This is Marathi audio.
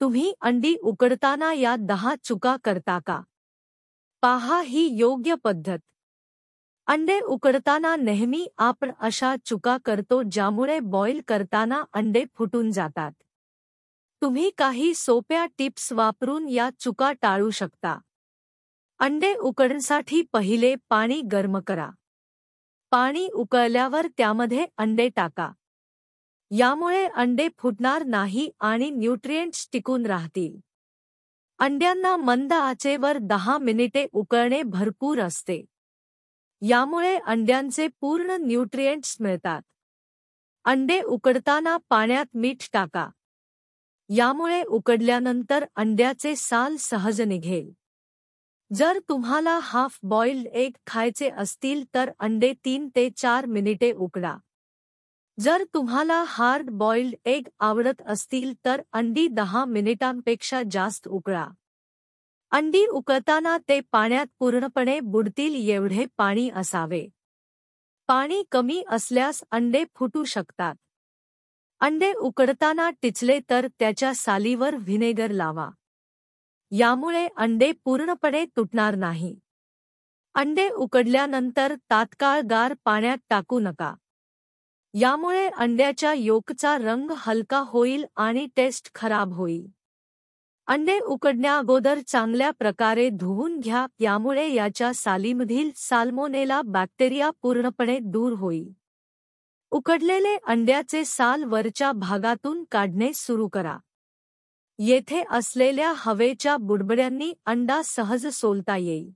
तुम्ही अंडी उकडताना या दहा चुका करता का पाहा ही योग्य पद्धत अंडे उकडताना नेहमी आपण अशा चुका करतो ज्यामुळे बॉईल करताना अंडे फुटून जातात तुम्ही काही सोप्या टिप्स वापरून या चुका टाळू शकता अंडे उकडण्यासाठी पहिले पाणी गरम करा पाणी उकळल्यावर त्यामध्ये अंडे टाका यामुळे अंडे फुटणार नाही आणि न्यूट्रिएंट्स टिकून राहतील अंड्यांना मंद आचेवर दहा मिनिटे उकळणे भरपूर असते यामुळे अंड्यांचे पूर्ण न्यूट्रिएंट्स मिळतात अंडे उकडताना पाण्यात मीठ टाका यामुळे उकडल्यानंतर अंड्याचे साल सहज निघेल जर तुम्हाला हाफ बॉइल्ड एग खायचे असतील तर अंडे तीन ते चार मिनिटे उकडा जर तुम्हाला हार्ड बॉइल्ड एग आवडत असतील तर अंडी दहा मिनिटांपेक्षा जास्त उकळा अंडी उकळताना ते पाण्यात पूर्णपणे बुडतील एवढे पाणी असावे पाणी कमी असल्यास अंडे फुटू शकतात अंडे उकडताना टिचले तर त्याच्या सालीवर व्हिनेगर लावा यामुळे अंडे पूर्णपणे तुटणार नाही अंडे उकडल्यानंतर तात्काळ गार पाण्यात टाकू नका यामुळे अंड्याच्या योकचा रंग हलका होईल आणि टेस्ट खराब होईल अंडे उकडण्याअगोदर चांगल्या प्रकारे धुवून घ्या यामुळे याच्या सालीमधील साल्मोनेला बॅक्टेरिया पूर्णपणे दूर होईल उकडलेले अंड्याचे साल वरच्या भागातून काढणे सुरू करा येथे असलेल्या हवेच्या बुडबड्यांनी अंडा सहज सोलता येईल